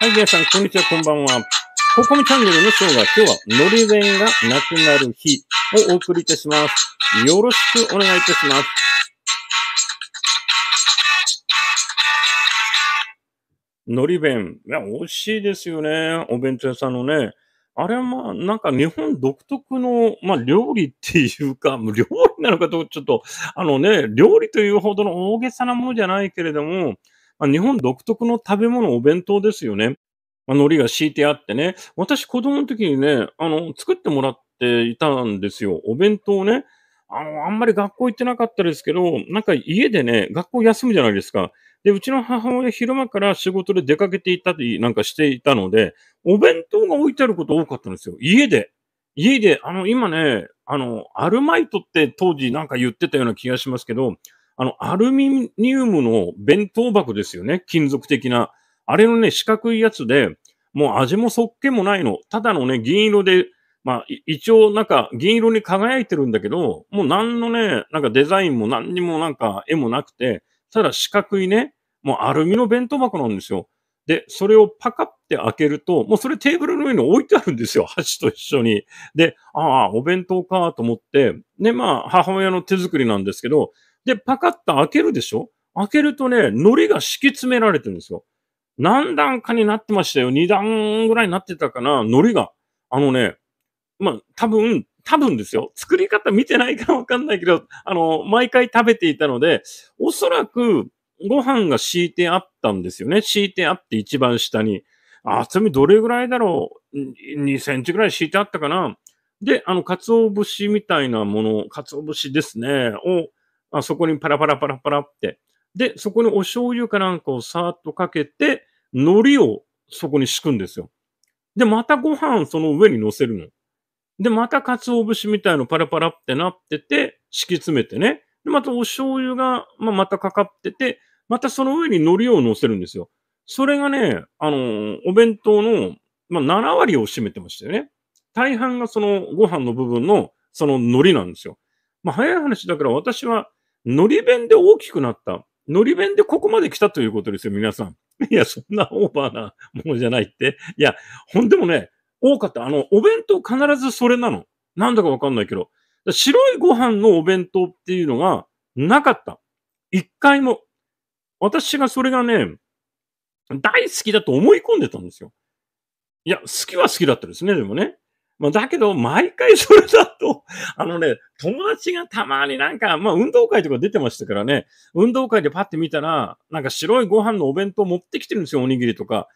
はい、皆さん、こんにちは、こんばんは。ココミチャンネルのショーが今日はノリ弁がなくなる日をお送りいたします。よろしくお願いいたします。のり弁。いや、美味しいですよね。お弁当屋さんのね。あれはまあ、なんか日本独特の、まあ、料理っていうか、料理なのかと、ちょっと、あのね、料理というほどの大げさなものじゃないけれども、あ日本独特の食べ物、お弁当ですよね。まあ、海苔が敷いてあってね。私、子供の時にね、あの、作ってもらっていたんですよ。お弁当をね。あの、あんまり学校行ってなかったですけど、なんか家でね、学校休むじゃないですか。で、うちの母親昼間から仕事で出かけていたりなんかしていたので、お弁当が置いてあること多かったんですよ。家で。家で、あの、今ね、あの、アルマイトって当時なんか言ってたような気がしますけど、あの、アルミニウムの弁当箱ですよね。金属的な。あれのね、四角いやつで、もう味もそっけもないの。ただのね、銀色で、まあ、一応なんか銀色に輝いてるんだけど、もう何のね、なんかデザインも何にもなんか絵もなくて、ただ四角いね、もうアルミの弁当箱なんですよ。で、それをパカって開けると、もうそれテーブルの上に置いてあるんですよ。箸と一緒に。で、ああ、お弁当かと思って、で、まあ、母親の手作りなんですけど、で、パカッと開けるでしょ開けるとね、糊が敷き詰められてるんですよ。何段かになってましたよ。2段ぐらいになってたかな、糊が。あのね、まあ、多分、多分ですよ。作り方見てないからわかんないけど、あの、毎回食べていたので、おそらくご飯が敷いてあったんですよね。敷いてあって一番下に。厚みどれぐらいだろう ?2 センチぐらい敷いてあったかなで、あの、鰹節みたいなもの、鰹節ですね、をあそこにパラパラパラパラって。で、そこにお醤油かなんかをさーっとかけて、海苔をそこに敷くんですよ。で、またご飯その上に乗せるの。で、また鰹節みたいのパラパラってなってて、敷き詰めてね。で、またお醤油が、まあ、またかかってて、またその上に海苔を乗せるんですよ。それがね、あのー、お弁当の、まあ、7割を占めてましたよね。大半がそのご飯の部分の、その海苔なんですよ。まあ、早い話だから私は、のり弁で大きくなった。のり弁でここまで来たということですよ、皆さん。いや、そんなオーバーなものじゃないって。いや、ほんでもね、多かった。あの、お弁当必ずそれなの。なんだかわかんないけど。白いご飯のお弁当っていうのがなかった。一回も。私がそれがね、大好きだと思い込んでたんですよ。いや、好きは好きだったですね、でもね。まあ、だけど、毎回それだと、あのね、友達がたまになんか、まあ、運動会とか出てましたからね、運動会でパッて見たら、なんか白いご飯のお弁当持ってきてるんですよ、おにぎりとか。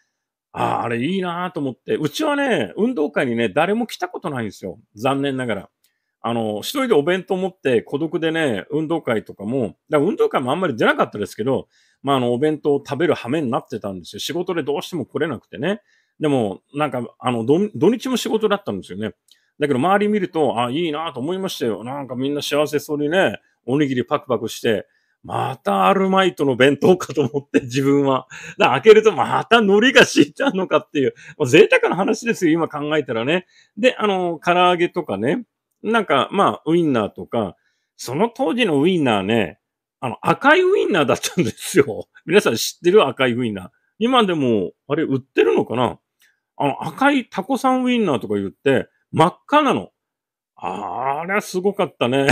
ああ、あれいいなと思って。うちはね、運動会にね、誰も来たことないんですよ。残念ながら。あの、一人でお弁当持って孤独でね、運動会とかも、だから運動会もあんまり出なかったですけど、まあ、あの、お弁当を食べる羽目になってたんですよ。仕事でどうしても来れなくてね。でも、なんか、あの、土日も仕事だったんですよね。だけど、周り見ると、あ、いいなと思いましたよ。なんかみんな幸せそうにね、おにぎりパクパクして、またアルマイトの弁当かと思って自分は。だ開けるとまた海苔が敷いちゃうのかっていう。もう贅沢な話ですよ、今考えたらね。で、あの、唐揚げとかね。なんか、まあ、ウインナーとか、その当時のウインナーね、あの、赤いウインナーだったんですよ。皆さん知ってる赤いウインナー。今でも、あれ売ってるのかなあの、赤いタコさんウインナーとか言って、真っ赤なの。あれはすごかったね。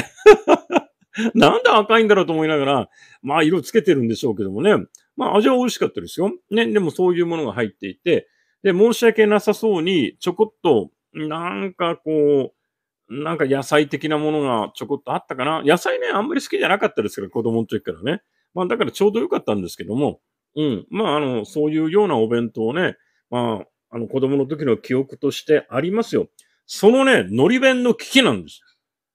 なんで赤いんだろうと思いながら、まあ色つけてるんでしょうけどもね。まあ味は美味しかったですよ。ね、でもそういうものが入っていて、で、申し訳なさそうに、ちょこっと、なんかこう、なんか野菜的なものがちょこっとあったかな。野菜ね、あんまり好きじゃなかったですから、子供の時からね。まあだからちょうどよかったんですけども、うん。まああの、そういうようなお弁当をね、まああの子供の時の記憶としてありますよ。そのね、のり弁の危機なんです。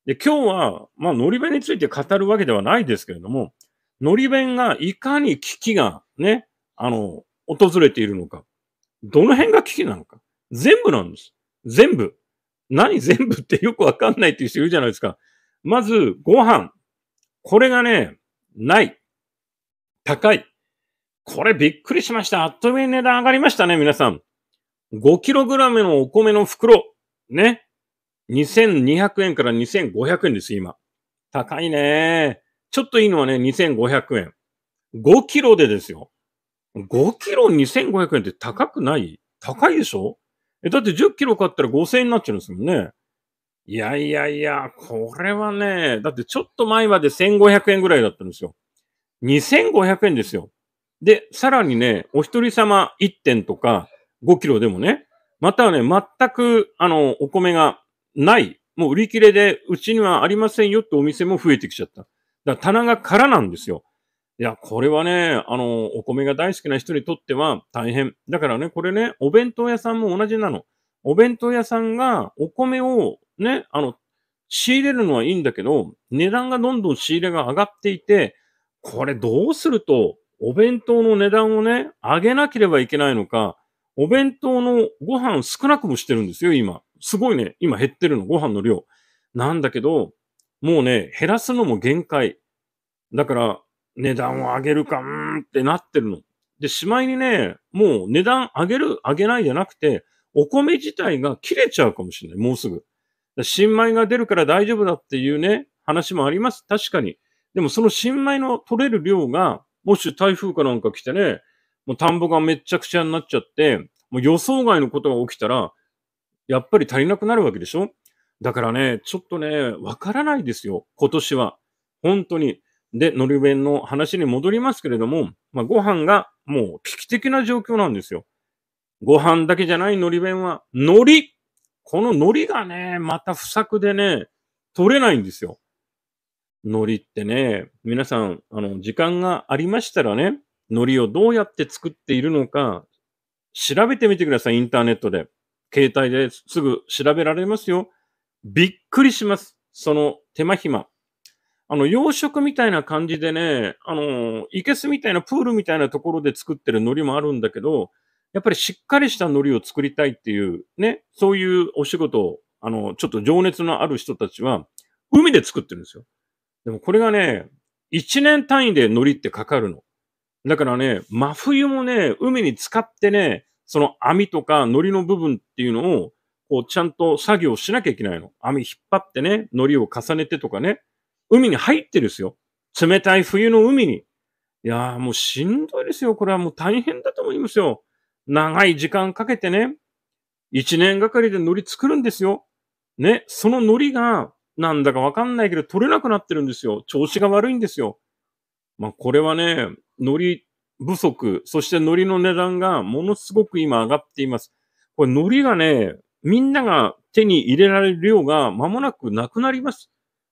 で、今日は、まあ、のり弁について語るわけではないですけれども、のり弁がいかに危機がね、あの、訪れているのか。どの辺が危機なのか。全部なんです。全部。何全部ってよくわかんないっていう人いるじゃないですか。まず、ご飯。これがね、ない。高い。これびっくりしました。あっという間に値段上がりましたね、皆さん。5kg のお米の袋、ね。2200円から2500円です、今。高いね。ちょっといいのはね、2500円。5キロでですよ。5キロ2500円って高くない高いでしょえ、だって10キロ買ったら5000円になっちゃうんですもんね。いやいやいや、これはね、だってちょっと前まで1500円ぐらいだったんですよ。2500円ですよ。で、さらにね、お一人様1点とか、5キロでもね、またはね、全く、あの、お米がない、もう売り切れで、うちにはありませんよってお店も増えてきちゃった。だから棚が空なんですよ。いや、これはね、あの、お米が大好きな人にとっては大変。だからね、これね、お弁当屋さんも同じなの。お弁当屋さんがお米をね、あの、仕入れるのはいいんだけど、値段がどんどん仕入れが上がっていて、これどうすると、お弁当の値段をね、上げなければいけないのか、お弁当のご飯少なくもしてるんですよ、今。すごいね、今減ってるの、ご飯の量。なんだけど、もうね、減らすのも限界。だから、値段を上げるか、うーんってなってるの。で、しまいにね、もう値段上げる、上げないじゃなくて、お米自体が切れちゃうかもしれない、もうすぐ。新米が出るから大丈夫だっていうね、話もあります。確かに。でもその新米の取れる量が、もし台風かなんか来てね、もう田んぼがめちゃくちゃになっちゃって、もう予想外のことが起きたら、やっぱり足りなくなるわけでしょだからね、ちょっとね、わからないですよ。今年は。本当に。で、のり弁の話に戻りますけれども、まあ、ご飯がもう危機的な状況なんですよ。ご飯だけじゃないのり弁は、海苔この海苔がね、また不作でね、取れないんですよ。海苔ってね、皆さん、あの、時間がありましたらね、海苔をどうやって作っているのか、調べてみてください、インターネットで。携帯ですぐ調べられますよ。びっくりします。その手間暇。あの、養殖みたいな感じでね、あの、いけすみたいなプールみたいなところで作ってる海苔もあるんだけど、やっぱりしっかりした海苔を作りたいっていう、ね、そういうお仕事を、あの、ちょっと情熱のある人たちは、海で作ってるんですよ。でもこれがね、一年単位で海苔ってかかるの。だからね、真冬もね、海に浸かってね、その網とか糊の部分っていうのを、こうちゃんと作業しなきゃいけないの。網引っ張ってね、糊を重ねてとかね。海に入ってるですよ。冷たい冬の海に。いやーもうしんどいですよ。これはもう大変だと思いますよ。長い時間かけてね、一年がかりで糊作るんですよ。ね、その糊がなんだかわかんないけど取れなくなってるんですよ。調子が悪いんですよ。まあこれはね、海苔不足、そして海苔の値段がものすごく今上がっています。これ海苔がね、みんなが手に入れられる量が間もなくなくなります。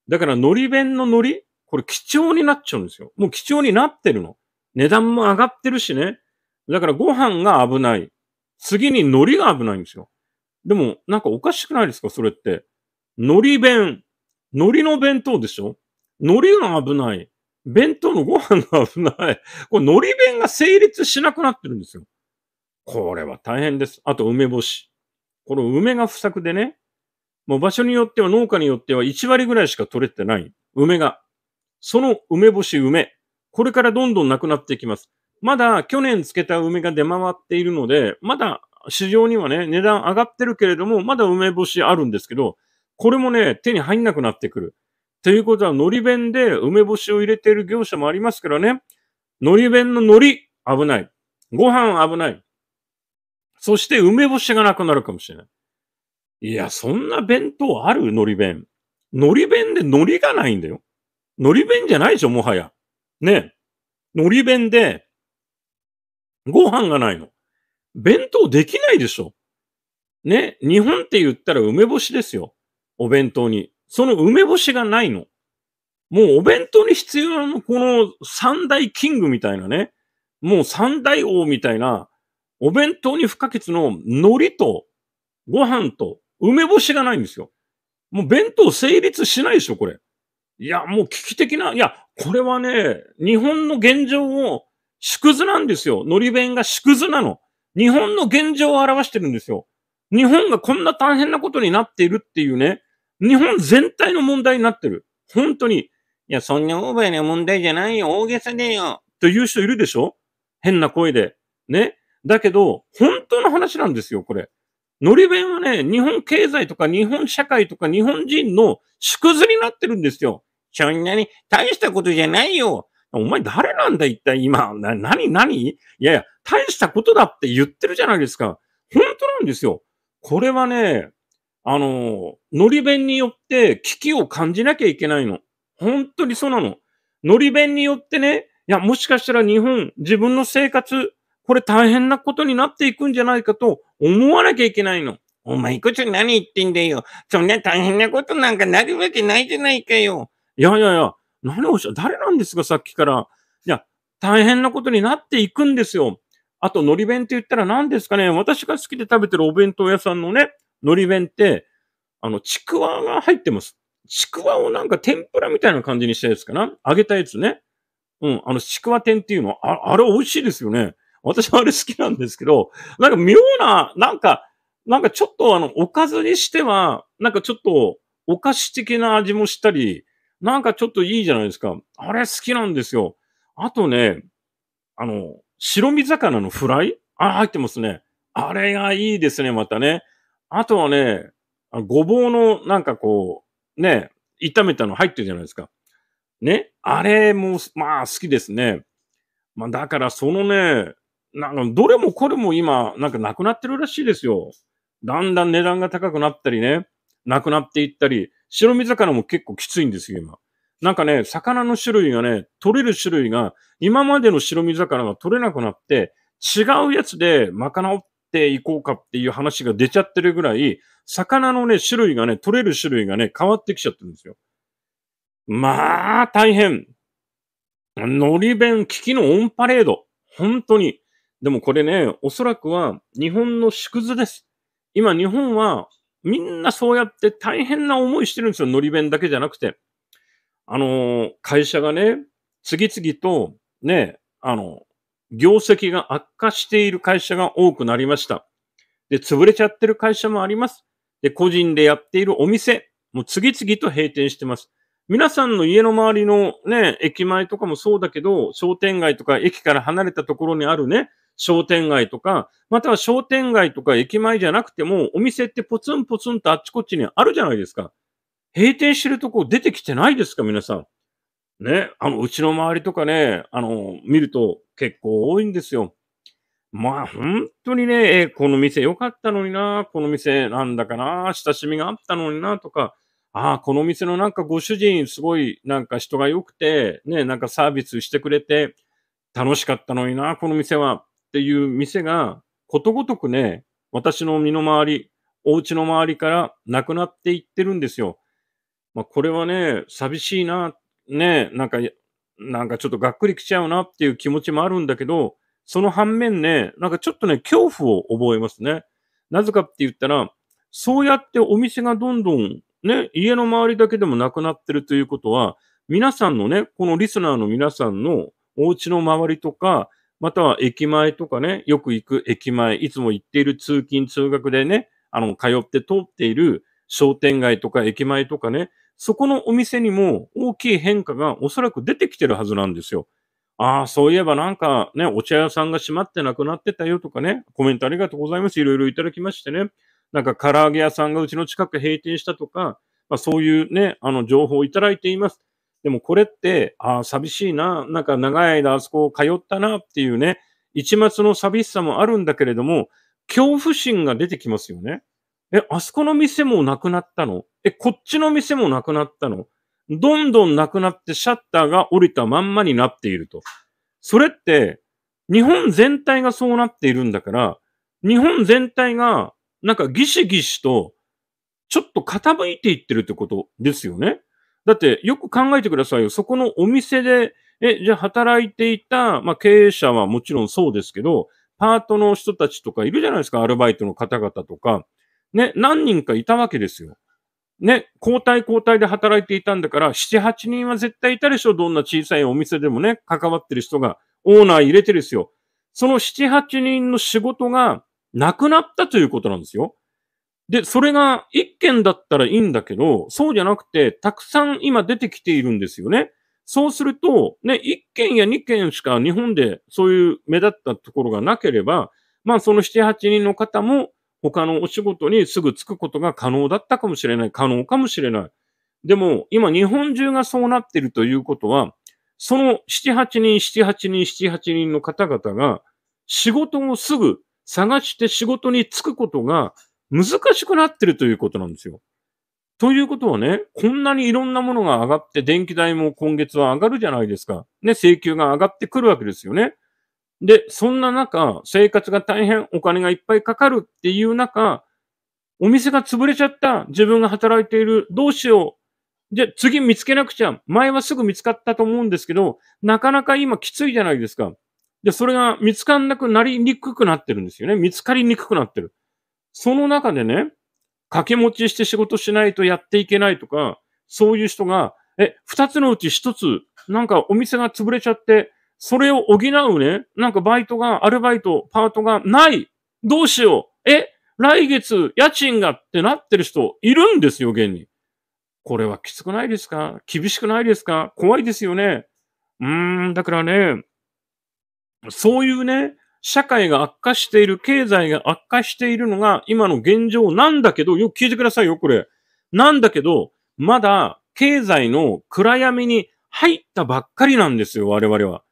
だから海苔弁の海苔、これ貴重になっちゃうんですよ。もう貴重になってるの。値段も上がってるしね。だからご飯が危ない。次に海苔が危ないんですよ。でも、なんかおかしくないですかそれって。海苔弁。海苔の弁当でしょ海苔が危ない。弁当のご飯の危ない。これ、海苔弁が成立しなくなってるんですよ。これは大変です。あと、梅干し。この梅が不作でね、もう場所によっては、農家によっては1割ぐらいしか取れてない。梅が。その梅干し梅。これからどんどんなくなっていきます。まだ去年漬けた梅が出回っているので、まだ市場にはね、値段上がってるけれども、まだ梅干しあるんですけど、これもね、手に入んなくなってくる。ということは、海苔弁で梅干しを入れている業者もありますからね。海苔弁の海苔、危ない。ご飯危ない。そして梅干しがなくなるかもしれない。いや、そんな弁当ある海苔弁。海苔弁で海苔がないんだよ。海苔弁じゃないでしょ、もはや。ね。海苔弁で、ご飯がないの。弁当できないでしょ。ね。日本って言ったら梅干しですよ。お弁当に。その梅干しがないの。もうお弁当に必要なこの三大キングみたいなね、もう三大王みたいな、お弁当に不可欠の海苔とご飯と梅干しがないんですよ。もう弁当成立しないでしょ、これ。いや、もう危機的な、いや、これはね、日本の現状を縮図なんですよ。海苔弁が縮図なの。日本の現状を表してるんですよ。日本がこんな大変なことになっているっていうね、日本全体の問題になってる。本当に。いや、そんなオーバーな問題じゃないよ。大げさでよ。という人いるでしょ変な声で。ね。だけど、本当の話なんですよ、これ。のり弁はね、日本経済とか日本社会とか日本人の縮図になってるんですよ。そんなに大したことじゃないよ。お前誰なんだ一体今。な、なになにいやいや、大したことだって言ってるじゃないですか。本当なんですよ。これはね、あの、のり弁によって危機を感じなきゃいけないの。本当にそうなの。のり弁によってね、いや、もしかしたら日本、自分の生活、これ大変なことになっていくんじゃないかと思わなきゃいけないの。お前こそ何言ってんだよ。そんな大変なことなんかなるわけないじゃないかよ。いやいやいや、何をしゃ、誰なんですか、さっきから。いや、大変なことになっていくんですよ。あと、のり弁って言ったら何ですかね。私が好きで食べてるお弁当屋さんのね、海苔弁って、あの、ちくわが入ってます。ちくわをなんか天ぷらみたいな感じにしたやつかな揚げたやつね。うん、あの、ちくわ天っていうの、ああれ美味しいですよね。私はあれ好きなんですけど、なんか妙な、なんか、なんかちょっとあの、おかずにしては、なんかちょっと、お菓子的な味もしたり、なんかちょっといいじゃないですか。あれ好きなんですよ。あとね、あの、白身魚のフライあ、入ってますね。あれがいいですね、またね。あとはね、ごぼうのなんかこう、ね、炒めたの入ってるじゃないですか。ね、あれも、まあ好きですね。まあだからそのね、なんかどれもこれも今、なんかなくなってるらしいですよ。だんだん値段が高くなったりね、なくなっていったり、白身魚も結構きついんですよ、今。なんかね、魚の種類がね、取れる種類が、今までの白身魚が取れなくなって、違うやつで賄っっていこうかっていう話が出ちゃってるぐらい、魚のね、種類がね、取れる種類がね、変わってきちゃってるんですよ。まあ、大変。のり弁、危機のオンパレード。本当に。でもこれね、おそらくは日本の縮図です。今日本はみんなそうやって大変な思いしてるんですよ。のり弁だけじゃなくて。あのー、会社がね、次々とね、あの、業績が悪化している会社が多くなりました。で、潰れちゃってる会社もあります。で、個人でやっているお店、もう次々と閉店してます。皆さんの家の周りのね、駅前とかもそうだけど、商店街とか駅から離れたところにあるね、商店街とか、または商店街とか駅前じゃなくても、お店ってポツンポツンとあっちこっちにあるじゃないですか。閉店してるとこ出てきてないですか、皆さん。ね、あの、うちの周りとかね、あの、見ると結構多いんですよ。まあ、本当にね、え、この店良かったのにな、この店なんだかな、親しみがあったのにな、とか、ああ、この店のなんかご主人、すごいなんか人が良くて、ね、なんかサービスしてくれて、楽しかったのにな、この店は、っていう店が、ことごとくね、私の身の回り、お家の周りからなくなっていってるんですよ。まあ、これはね、寂しいなっね、なんか、なんかちょっとがっくりきちゃうなっていう気持ちもあるんだけど、その反面ね、なんかちょっとね、恐怖を覚えますね。なぜかって言ったら、そうやってお店がどんどんね、家の周りだけでもなくなってるということは、皆さんのね、このリスナーの皆さんのお家の周りとか、または駅前とかね、よく行く駅前、いつも行っている通勤通学でね、あの、通って通っている商店街とか駅前とかね、そこのお店にも大きい変化がおそらく出てきてるはずなんですよ。ああ、そういえばなんかね、お茶屋さんが閉まってなくなってたよとかね、コメントありがとうございます。いろいろいただきましてね。なんか唐揚げ屋さんがうちの近く閉店したとか、まあ、そういうね、あの情報をいただいています。でもこれって、ああ、寂しいな、なんか長い間あそこを通ったなっていうね、一末の寂しさもあるんだけれども、恐怖心が出てきますよね。え、あそこの店もなくなったのえ、こっちの店もなくなったのどんどんなくなってシャッターが降りたまんまになっていると。それって、日本全体がそうなっているんだから、日本全体が、なんかギシギシと、ちょっと傾いていってるってことですよね。だって、よく考えてくださいよ。そこのお店で、え、じゃあ働いていた、まあ経営者はもちろんそうですけど、パートの人たちとかいるじゃないですか、アルバイトの方々とか。ね、何人かいたわけですよ。ね、交代交代で働いていたんだから、7、8人は絶対いたでしょ。どんな小さいお店でもね、関わってる人が、オーナー入れてるですよ。その7、8人の仕事がなくなったということなんですよ。で、それが一件だったらいいんだけど、そうじゃなくて、たくさん今出てきているんですよね。そうすると、ね、一件や二件しか日本でそういう目立ったところがなければ、まあその七八人の方も他のお仕事にすぐ着くことが可能だったかもしれない。可能かもしれない。でも、今日本中がそうなってるということは、その7、8人、7、8人、7、8人の方々が、仕事をすぐ探して仕事に就くことが難しくなってるということなんですよ。ということはね、こんなにいろんなものが上がって、電気代も今月は上がるじゃないですか。ね、請求が上がってくるわけですよね。で、そんな中、生活が大変、お金がいっぱいかかるっていう中、お店が潰れちゃった、自分が働いている、どうしよう。じゃ、次見つけなくちゃ。前はすぐ見つかったと思うんですけど、なかなか今きついじゃないですか。で、それが見つかんなくなりにくくなってるんですよね。見つかりにくくなってる。その中でね、掛け持ちして仕事しないとやっていけないとか、そういう人が、え、二つのうち一つ、なんかお店が潰れちゃって、それを補うね、なんかバイトが、アルバイト、パートがないどうしようえ来月、家賃がってなってる人いるんですよ、現に。これはきつくないですか厳しくないですか怖いですよね。うーん、だからね、そういうね、社会が悪化している、経済が悪化しているのが今の現状なんだけど、よく聞いてくださいよ、これ。なんだけど、まだ経済の暗闇に入ったばっかりなんですよ、我々は。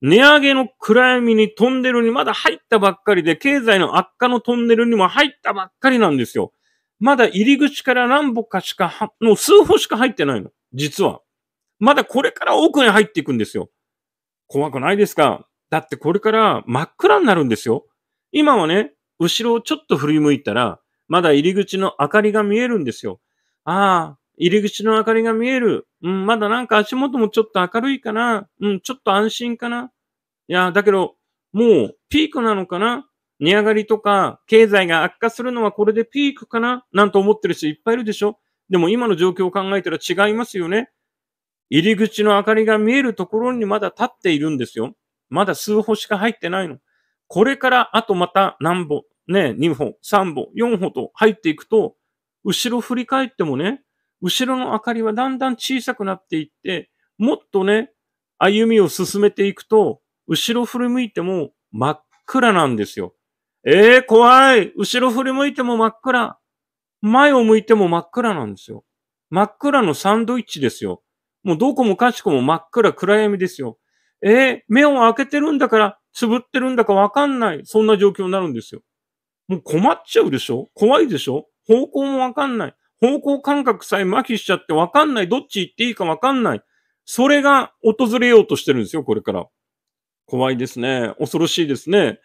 値上げの暗闇にトンネルにまだ入ったばっかりで、経済の悪化のトンネルにも入ったばっかりなんですよ。まだ入り口から何歩かしか、もう数歩しか入ってないの。実は。まだこれから奥に入っていくんですよ。怖くないですかだってこれから真っ暗になるんですよ。今はね、後ろをちょっと振り向いたら、まだ入り口の明かりが見えるんですよ。ああ、入り口の明かりが見える。うん、まだなんか足元もちょっと明るいかな。うん、ちょっと安心かな。いや、だけど、もうピークなのかな値上がりとか、経済が悪化するのはこれでピークかななんて思ってる人いっぱいいるでしょでも今の状況を考えたら違いますよね。入り口の明かりが見えるところにまだ立っているんですよ。まだ数歩しか入ってないの。これからあとまた何歩、ね、2歩、3歩、4歩と入っていくと、後ろ振り返ってもね、後ろの明かりはだんだん小さくなっていって、もっとね、歩みを進めていくと、後ろ振り向いても真っ暗なんですよ。ええー、怖い後ろ振り向いても真っ暗前を向いても真っ暗なんですよ。真っ暗のサンドイッチですよ。もうどこもかしこも真っ暗、暗闇ですよ。えー、目を開けてるんだから、つぶってるんだかわかんない。そんな状況になるんですよ。もう困っちゃうでしょ怖いでしょ方向もわかんない。方向感覚さえ麻痺しちゃってわかんない。どっち行っていいかわかんない。それが訪れようとしてるんですよ、これから。怖いですね。恐ろしいですね。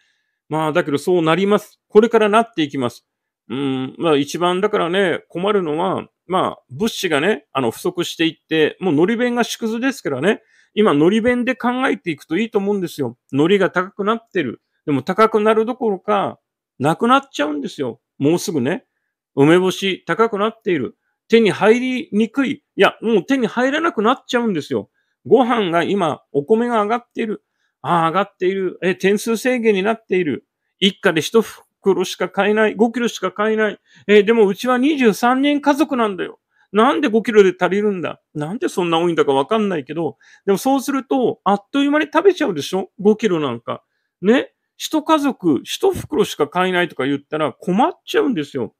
まあ、だけどそうなります。これからなっていきます。うん、まあ一番だからね、困るのは、まあ物資がね、あの不足していって、もうのり弁が縮図ですからね、今のり弁で考えていくといいと思うんですよ。のりが高くなってる。でも高くなるどころか、なくなっちゃうんですよ。もうすぐね。梅干し高くなっている。手に入りにくい。いや、もう手に入らなくなっちゃうんですよ。ご飯が今、お米が上がっている。ああ、上がっている。え、点数制限になっている。一家で一袋しか買えない。5キロしか買えない。え、でもうちは23人家族なんだよ。なんで5キロで足りるんだなんでそんな多いんだかわかんないけど、でもそうすると、あっという間に食べちゃうでしょ ?5 キロなんか。ね一家族、一袋しか買えないとか言ったら困っちゃうんですよ。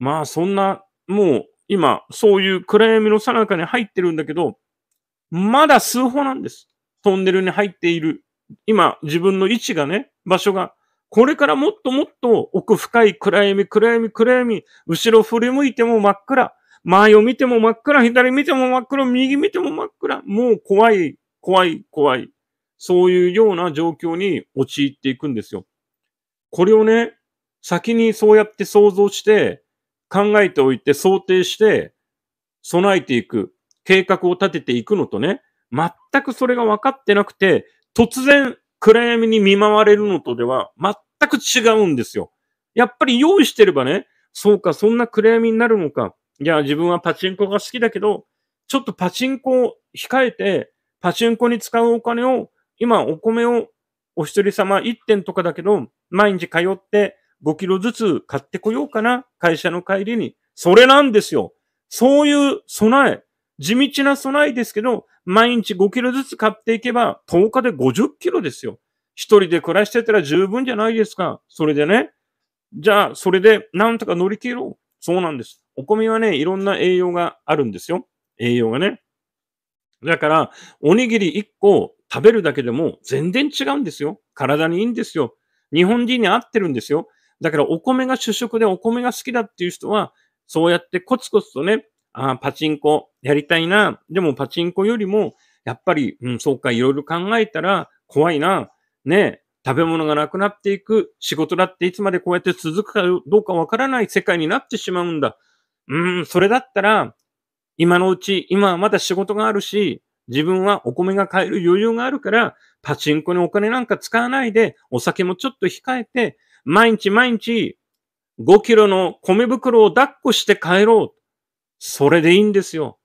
まあそんな、もう今、そういう暗闇のさなかに入ってるんだけど、まだ数歩なんです。トンネルに入っている。今、自分の位置がね、場所が。これからもっともっと奥深い暗闇、暗闇、暗闇、後ろ振り向いても真っ暗、前を見ても真っ暗、左見ても真っ暗、右見ても真っ暗、もう怖い、怖い、怖い。そういうような状況に陥っていくんですよ。これをね、先にそうやって想像して、考えておいて、想定して、備えていく、計画を立てていくのとね、全くそれが分かってなくて、突然暗闇に見舞われるのとでは全く違うんですよ。やっぱり用意してればね、そうか、そんな暗闇になるのか。いや、自分はパチンコが好きだけど、ちょっとパチンコを控えて、パチンコに使うお金を、今お米をお一人様1点とかだけど、毎日通って5キロずつ買ってこようかな。会社の帰りに。それなんですよ。そういう備え。地道な備えですけど、毎日5キロずつ買っていけば、10日で50キロですよ。一人で暮らしてたら十分じゃないですか。それでね。じゃあ、それでなんとか乗り切ろう。そうなんです。お米はね、いろんな栄養があるんですよ。栄養がね。だから、おにぎり1個食べるだけでも全然違うんですよ。体にいいんですよ。日本人に合ってるんですよ。だからお米が主食でお米が好きだっていう人は、そうやってコツコツとね、あパチンコやりたいな。でもパチンコよりも、やっぱり、うん、そうか、いろいろ考えたら怖いな。ね、食べ物がなくなっていく、仕事だっていつまでこうやって続くかどうかわからない世界になってしまうんだ。うん、それだったら、今のうち、今はまだ仕事があるし、自分はお米が買える余裕があるから、パチンコにお金なんか使わないで、お酒もちょっと控えて、毎日毎日5キロの米袋を抱っこして帰ろう。それでいいんですよ。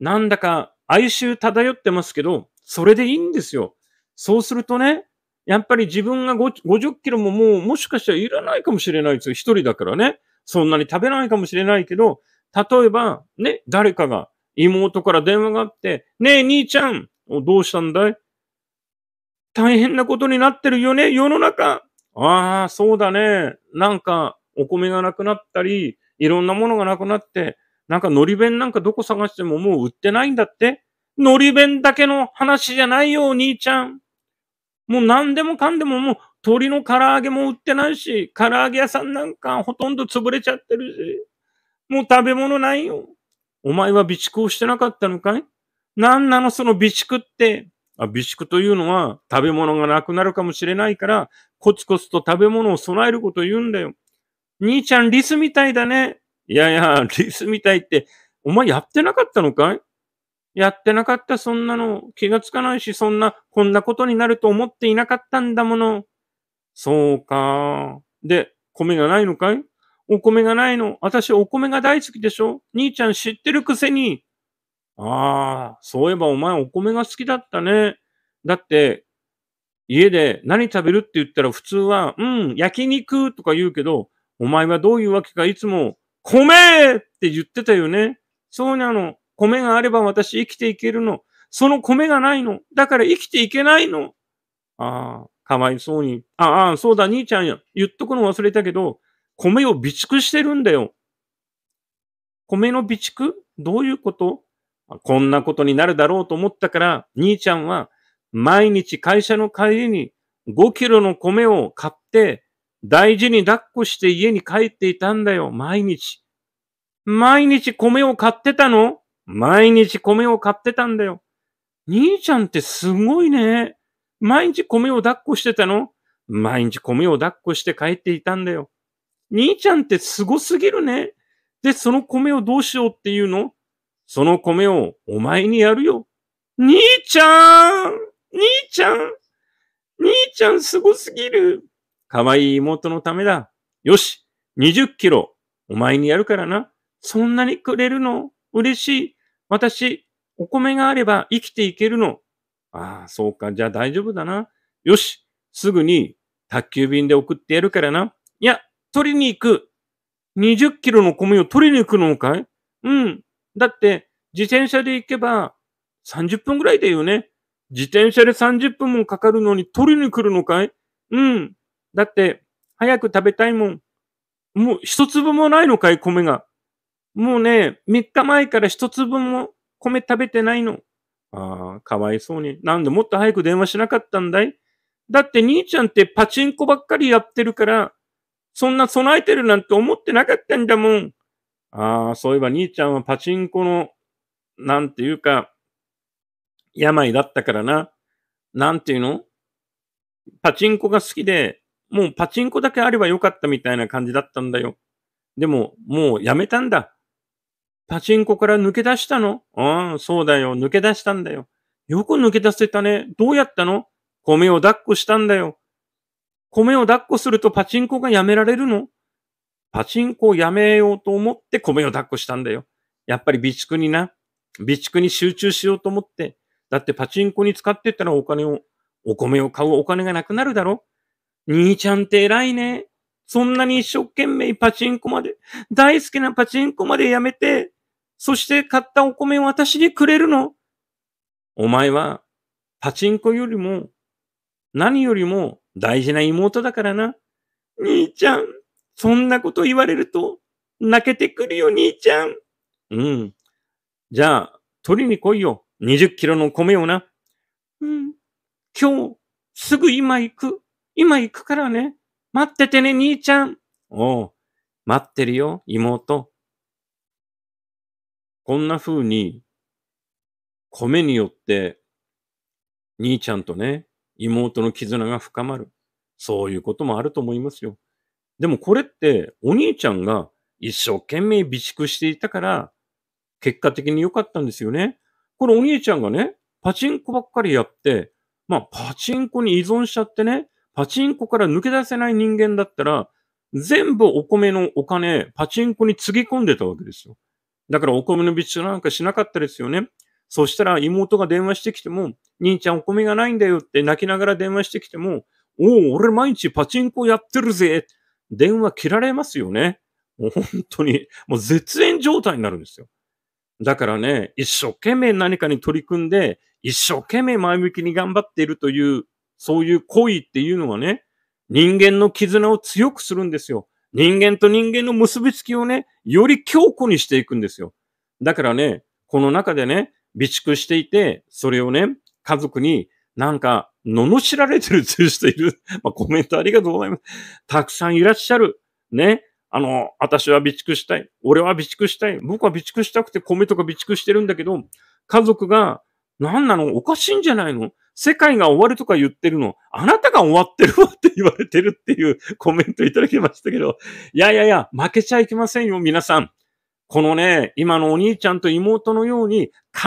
なんだか哀愁漂ってますけど、それでいいんですよ。そうするとね、やっぱり自分が50キロももうもしかしたらいらないかもしれないですよ。一人だからね。そんなに食べないかもしれないけど、例えばね、誰かが妹から電話があって、ねえ兄ちゃん、どうしたんだい大変なことになってるよね、世の中。ああ、そうだね。なんか、お米がなくなったり、いろんなものがなくなって、なんか海苔弁なんかどこ探してももう売ってないんだって海苔弁だけの話じゃないよ、お兄ちゃん。もう何でもかんでももう鳥の唐揚げも売ってないし、唐揚げ屋さんなんかほとんど潰れちゃってるし、もう食べ物ないよ。お前は備蓄をしてなかったのかいなんなのその備蓄って。備蓄というのは食べ物がなくなるかもしれないから、コツコツと食べ物を備えることを言うんだよ。兄ちゃんリスみたいだね。いやいや、リスみたいって、お前やってなかったのかいやってなかった、そんなの。気がつかないし、そんな、こんなことになると思っていなかったんだもの。そうか。で、米がないのかいお米がないの。私、お米が大好きでしょ兄ちゃん知ってるくせに。ああ、そういえばお前お米が好きだったね。だって、家で何食べるって言ったら普通は、うん、焼肉とか言うけど、お前はどういうわけかいつも、米って言ってたよね。そうなの。米があれば私生きていけるの。その米がないの。だから生きていけないの。ああ、かわいそうに。ああ、そうだ、兄ちゃんや。言っとくの忘れたけど、米を備蓄してるんだよ。米の備蓄どういうことこんなことになるだろうと思ったから、兄ちゃんは毎日会社の帰りに5キロの米を買って、大事に抱っこして家に帰っていたんだよ、毎日。毎日米を買ってたの毎日米を買ってたんだよ。兄ちゃんってすごいね。毎日米を抱っこしてたの毎日米を抱っこして帰っていたんだよ。兄ちゃんってすごすぎるね。で、その米をどうしようっていうのその米をお前にやるよ。兄ちゃん兄ちゃん兄ちゃんすごすぎる可愛い妹のためだ。よし !20 キロお前にやるからな。そんなにくれるの嬉しい。私、お米があれば生きていけるの。ああ、そうか。じゃあ大丈夫だな。よしすぐに宅急便で送ってやるからな。いや、取りに行く。20キロの米を取りに行くのかいうん。だって、自転車で行けば30分ぐらいだよね。自転車で30分もかかるのに取りに来るのかいうん。だって、早く食べたいもん。もう一粒もないのかい米が。もうね、3日前から一粒も米食べてないの。ああ、かわいそうに。なんでもっと早く電話しなかったんだいだって兄ちゃんってパチンコばっかりやってるから、そんな備えてるなんて思ってなかったんだもん。ああ、そういえば兄ちゃんはパチンコの、なんていうか、病だったからな。なんていうのパチンコが好きで、もうパチンコだけあればよかったみたいな感じだったんだよ。でも、もうやめたんだ。パチンコから抜け出したのうん、そうだよ。抜け出したんだよ。よく抜け出せたね。どうやったの米を抱っこしたんだよ。米を抱っこするとパチンコがやめられるのパチンコをやめようと思って米を抱っこしたんだよ。やっぱり備蓄にな、備蓄に集中しようと思って。だってパチンコに使ってったらお金を、お米を買うお金がなくなるだろ。兄ちゃんって偉いね。そんなに一生懸命パチンコまで、大好きなパチンコまでやめて、そして買ったお米を私にくれるの。お前は、パチンコよりも、何よりも大事な妹だからな。兄ちゃん、そんなこと言われると、泣けてくるよ、兄ちゃん。うん。じゃあ、取りに来いよ。20キロの米をな。うん。今日、すぐ今行く。今行くからね。待っててね、兄ちゃん。おう。待ってるよ、妹。こんな風に、米によって、兄ちゃんとね、妹の絆が深まる。そういうこともあると思いますよ。でもこれってお兄ちゃんが一生懸命備蓄していたから、結果的に良かったんですよね。これお兄ちゃんがね、パチンコばっかりやって、まあパチンコに依存しちゃってね、パチンコから抜け出せない人間だったら、全部お米のお金、パチンコにつぎ込んでたわけですよ。だからお米の備蓄なんかしなかったですよね。そしたら妹が電話してきても、兄ちゃんお米がないんだよって泣きながら電話してきても、おお、俺毎日パチンコやってるぜ。電話切られますよね。もう本当に、もう絶縁状態になるんですよ。だからね、一生懸命何かに取り組んで、一生懸命前向きに頑張っているという、そういう行為っていうのはね、人間の絆を強くするんですよ。人間と人間の結びつきをね、より強固にしていくんですよ。だからね、この中でね、備蓄していて、それをね、家族になんか罵られてるっていう人いる。まあ、コメントありがとうございます。たくさんいらっしゃる。ね。あの、私は備蓄したい。俺は備蓄したい。僕は備蓄したくて米とか備蓄してるんだけど、家族が、なんなのおかしいんじゃないの世界が終わるとか言ってるの、あなたが終わってるわって言われてるっていう コメントいただきましたけど、いやいやいや、負けちゃいけませんよ、皆さん。このね、今のお兄ちゃんと妹のように必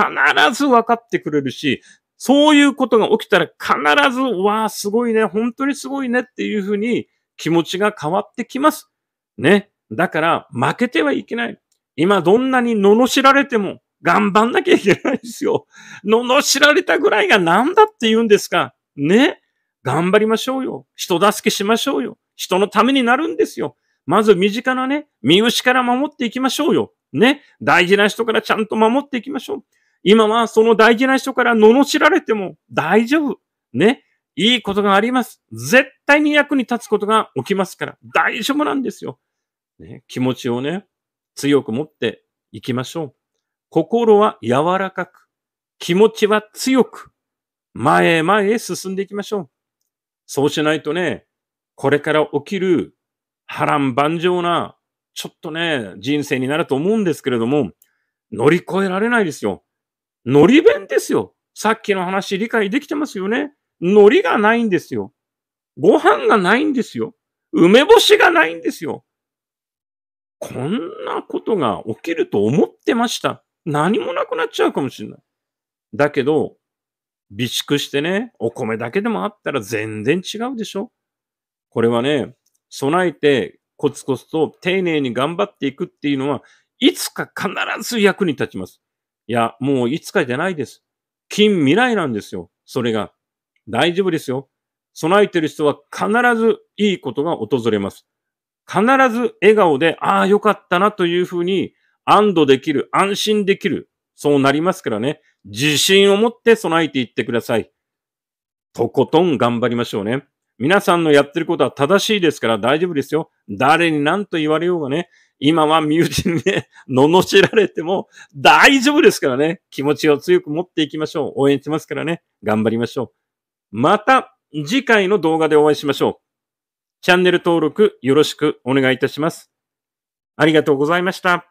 ず分かってくれるし、そういうことが起きたら必ず、わあ、すごいね、本当にすごいねっていうふうに気持ちが変わってきます。ね。だから、負けてはいけない。今どんなに罵られても頑張んなきゃいけないですよ。罵られたぐらいが何だって言うんですか。ね。頑張りましょうよ。人助けしましょうよ。人のためになるんですよ。まず身近なね、身内から守っていきましょうよ。ね。大事な人からちゃんと守っていきましょう。今はその大事な人から罵られても大丈夫。ね。いいことがあります。絶対に役に立つことが起きますから、大丈夫なんですよ。ね、気持ちをね、強く持っていきましょう。心は柔らかく、気持ちは強く、前へ前へ進んでいきましょう。そうしないとね、これから起きる波乱万丈な、ちょっとね、人生になると思うんですけれども、乗り越えられないですよ。のり弁ですよ。さっきの話理解できてますよね。海苔がないんですよ。ご飯がないんですよ。梅干しがないんですよ。こんなことが起きると思ってました。何もなくなっちゃうかもしれない。だけど、備蓄してね、お米だけでもあったら全然違うでしょこれはね、備えてコツコツと丁寧に頑張っていくっていうのは、いつか必ず役に立ちます。いや、もういつかじゃないです。近未来なんですよ。それが。大丈夫ですよ。備えてる人は必ずいいことが訪れます。必ず笑顔で、ああ、よかったなというふうに安堵できる、安心できる。そうなりますからね。自信を持って備えていってください。とことん頑張りましょうね。皆さんのやってることは正しいですから大丈夫ですよ。誰に何と言われようがね。今は身内にね、罵られても大丈夫ですからね。気持ちを強く持っていきましょう。応援してますからね。頑張りましょう。また次回の動画でお会いしましょう。チャンネル登録よろしくお願いいたします。ありがとうございました。